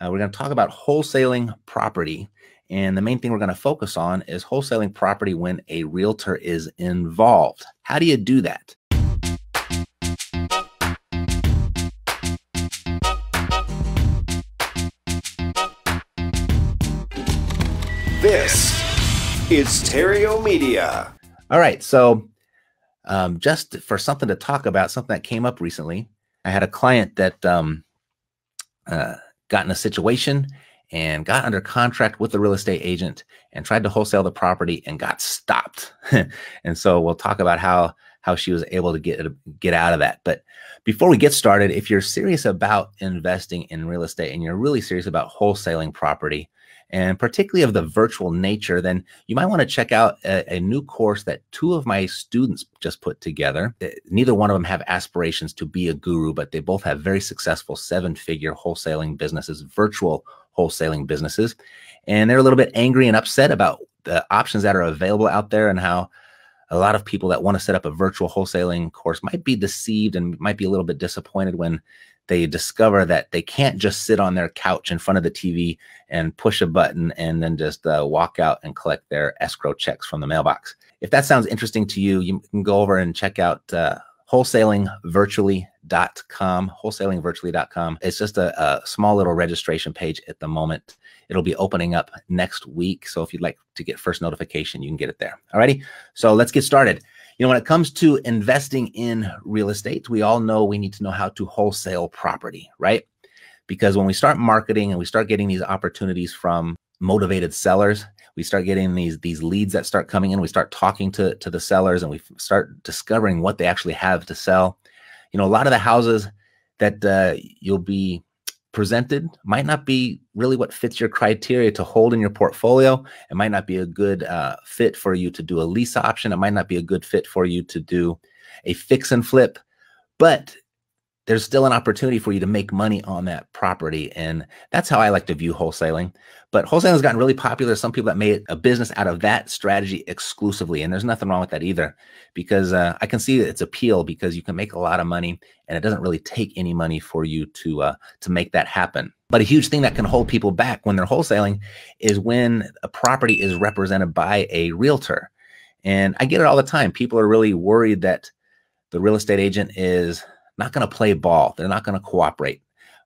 Uh, we're going to talk about wholesaling property. And the main thing we're going to focus on is wholesaling property when a realtor is involved. How do you do that? This is Terrio Media. All right. So, um, just for something to talk about, something that came up recently, I had a client that um, uh, got in a situation and got under contract with the real estate agent and tried to wholesale the property and got stopped. and so we'll talk about how how she was able to get get out of that. But before we get started, if you're serious about investing in real estate and you're really serious about wholesaling property, and particularly of the virtual nature, then you might want to check out a, a, new course that two of my students just put together. Eh, neither one of them have aspirations to be a guru, but they both have very successful seven figure wholesaling businesses, virtual wholesaling businesses. And they're a little bit angry and upset about the options that are available out there and how a lot of people that want to set up a virtual wholesaling course might be deceived and might be a little bit disappointed when they discover that they can't just sit on their couch in front of the TV and push a button and then just uh, walk out and collect their escrow checks from the mailbox. If that sounds interesting to you, you can go over and check out uh, wholesalingvirtually.com. Wholesalingvirtually.com. It's just a, a small little registration page at the moment. It'll be opening up next week. So if you'd like to get first notification, you can get it there. Alrighty. So let's get started. You know, when it comes to investing in real estate, we all know we need to know how to wholesale property, right? Because when we start marketing and we start getting these opportunities from motivated sellers, we start getting these these leads that start coming in, we start talking to to the sellers and we start discovering what they actually have to sell. You know, a lot of the houses that uh, you'll be presented might not be really what fits your criteria to hold in your portfolio. It might not be a good uh, fit for you to do a lease option. It might not be a good fit for you to do a fix and flip. But there's still an opportunity for you to make money on that property. And that's how I like to view wholesaling. But wholesaling has gotten really popular. Some people that made a business out of that strategy exclusively. And there's nothing wrong with that either, because uh, I can see its appeal because you can make a lot of money and it doesn't really take any money for you to, uh, to make that happen. But a huge thing that can hold people back when they're wholesaling is when a property is represented by a realtor. And I get it all the time. People are really worried that the real estate agent is not going to play ball. They're not going to cooperate.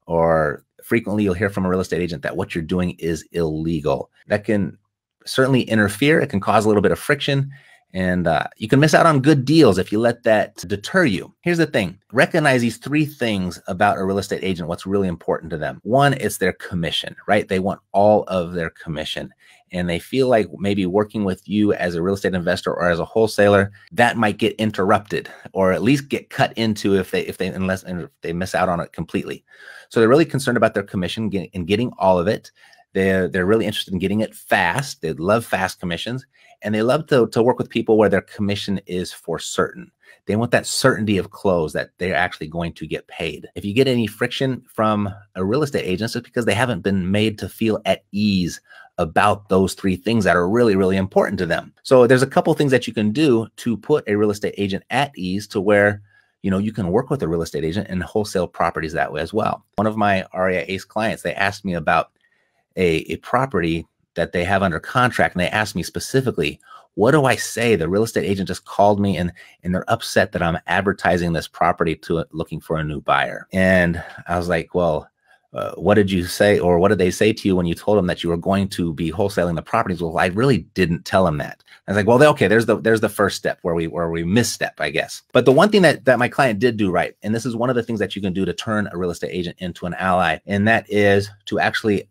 Or frequently you'll hear from a real estate agent that what you're doing is illegal. That can certainly interfere. It can cause a little bit of friction. And uh, you can miss out on good deals if you let that deter you. Here's the thing recognize these three things about a real estate agent, what's really important to them. One, is their commission, right? They want all of their commission. And they feel like maybe working with you as a real estate investor or as a wholesaler, that might get interrupted or at least get cut into if they, if they, unless if they miss out on it completely. So they're really concerned about their commission and getting all of it. They're, they're really interested in getting it fast. They love fast commissions and they love to, to work with people where their commission is for certain. They want that certainty of close that they're actually going to get paid. If you get any friction from a real estate agent, it's because they haven't been made to feel at ease about those three things that are really, really important to them. So there's a couple things that you can do to put a real estate agent at ease to where you know you can work with a real estate agent and wholesale properties that way as well. One of my REA ACE clients, they asked me about a, a property that they have under contract and they asked me specifically, what do I say? The real estate agent just called me and and they're upset that I'm advertising this property to looking for a new buyer. And I was like, well, uh, what did you say or what did they say to you when you told them that you were going to be wholesaling the properties well i really didn't tell them that i was like well okay there's the there's the first step where we where we misstep i guess but the one thing that that my client did do right and this is one of the things that you can do to turn a real estate agent into an ally and that is to actually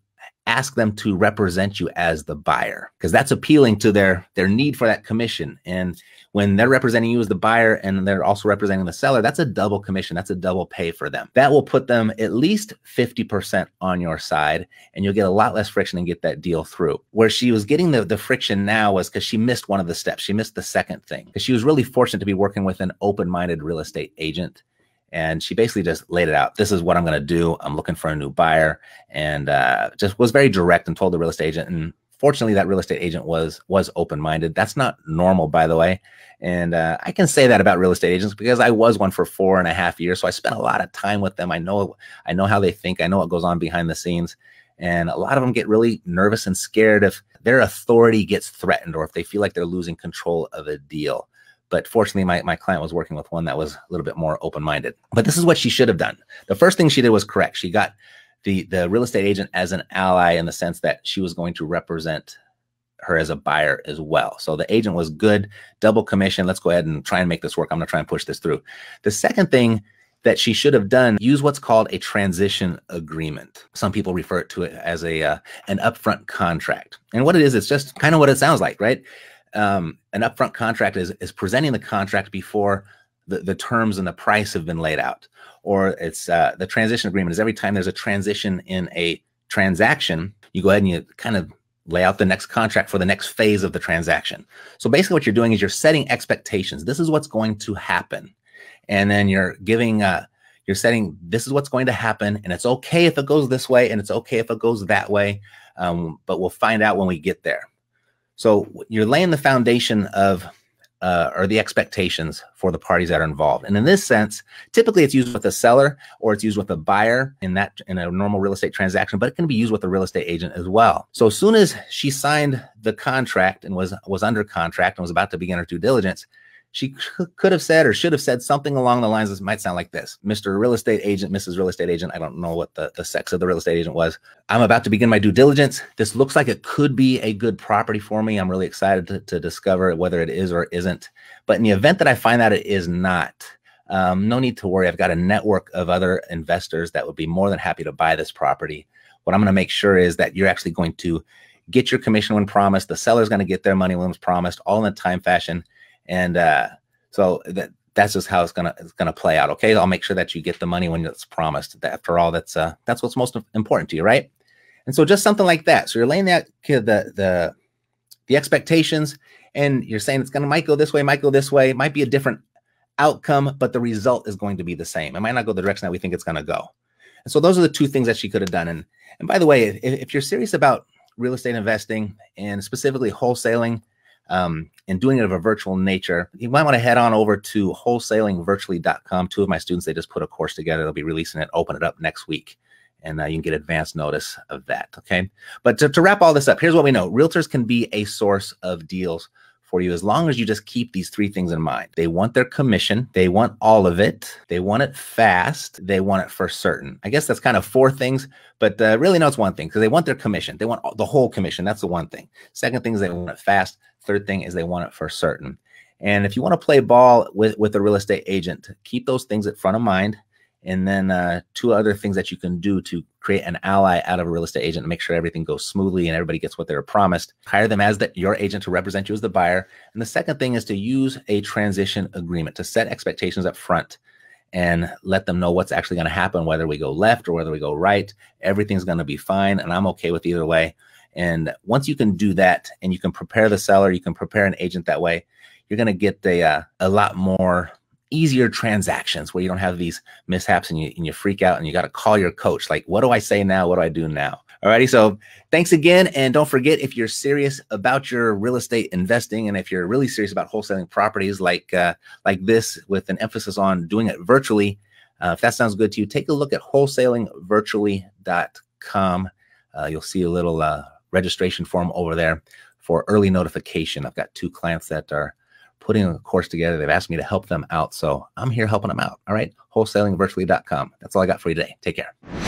ask them to represent you as the buyer because that's appealing to their their need for that commission and when they're representing you as the buyer and they're also representing the seller that's a double commission that's a double pay for them that will put them at least 50% on your side and you'll get a lot less friction and get that deal through where she was getting the, the friction now was because she missed one of the steps she missed the second thing because she was really fortunate to be working with an open-minded real estate agent and she basically just laid it out. This is what I'm going to do. I'm looking for a new buyer, and uh, just was very direct and told the real estate agent. And fortunately, that real estate agent was was open minded. That's not normal, by the way. And uh, I can say that about real estate agents because I was one for four and a half years, so I spent a lot of time with them. I know I know how they think. I know what goes on behind the scenes, and a lot of them get really nervous and scared if their authority gets threatened or if they feel like they're losing control of a deal. But fortunately, my, my client was working with one that was a little bit more open minded. But this is what she should have done. The first thing she did was correct. She got the, the real estate agent as an ally in the sense that she was going to represent her as a buyer as well. So the agent was good, double commission. Let's go ahead and try and make this work. I'm going to try and push this through. The second thing that she should have done use what's called a transition agreement. Some people refer to it as a uh, an upfront contract. And what it is, it's just kind of what it sounds like, right? um, an upfront contract is, is presenting the contract before the, the terms and the price have been laid out. Or it's uh, the transition agreement is every time there's a transition in a transaction, you go ahead and you kind of lay out the next contract for the next phase of the transaction. So basically, what you're doing is you're setting expectations. This is what's going to happen, and then you're giving, uh, you're setting. This is what's going to happen, and it's okay if it goes this way, and it's okay if it goes that way. Um, but we'll find out when we get there. So you're laying the foundation of uh, or the expectations for the parties that are involved. And in this sense, typically it's used with a seller or it's used with a buyer in that in a normal real estate transaction, but it can be used with a real estate agent as well. So as soon as she signed the contract and was was under contract and was about to begin her due diligence, she could have said or should have said something along the lines This might sound like this Mr. Real Estate Agent, Mrs. Real Estate Agent. I don't know what the, the sex of the real estate agent was. I'm about to begin my due diligence. This looks like it could be a good property for me. I'm really excited to, to discover whether it is or isn't. But in the event that I find out it is not, um, no need to worry. I've got a network of other investors that would be more than happy to buy this property. What I'm going to make sure is that you're actually going to get your commission when promised. The seller's going to get their money when it's promised, all in a time fashion and uh, so that that's just how it's gonna it's gonna play out. Okay, I'll make sure that you get the money when it's promised. After all, that's uh that's what's most important to you, right? And so just something like that. So you're laying that the the the expectations, and you're saying it's gonna might go this way, might go this way, might be a different outcome, but the result is going to be the same. It might not go the direction that we think it's gonna go. And so those are the two things that she could have done. And and by the way, if, if you're serious about real estate investing and specifically wholesaling, um, and doing it of a virtual nature, you might want to head on over to wholesalingvirtually.com. Two of my students, they just put a course together. They'll be releasing it, open it up next week, and uh, you can get advance notice of that. Okay. But to, to wrap all this up, here's what we know realtors can be a source of deals for you as long as you just keep these three things in mind. They want their commission, they want all of it, they want it fast, they want it for certain. I guess that's kind of four things, but uh, really, no, it's one thing because they want their commission. They want the whole commission. That's the one thing. Second thing is they want it fast. Third thing is they want it for certain. And if you want to play ball with, with a real estate agent, keep those things at front of mind. And then uh, two other things that you can do to create an ally out of a real estate agent and make sure everything goes smoothly and everybody gets what they're promised. Hire them as the, your agent to represent you as the buyer. And the second thing is to use a transition agreement to set expectations up front and let them know what's actually going to happen, whether we go left or whether we go right. Everything's going to be fine, and I'm okay with either way. And once you can do that and you can prepare the seller, you can prepare an agent that way, you're going to get uh, a lot more easier transactions where you don't have these mishaps and you, and you freak out and you got to call your coach. Like, what do I say now? What do I do now? Alrighty, so thanks again. And don't forget if you're serious about your real estate investing and if you're really serious about wholesaling properties like uh, like this with an emphasis on doing it virtually, uh, if that sounds good to you, take a look at wholesalingvirtually.com. Uh, you'll see a little uh, registration form over there for early notification. I've got two clients that are putting a course together. They've asked me to help them out. So I'm here helping them out. All right. Wholesalingvirtually.com. That's all I got for you today. Take care.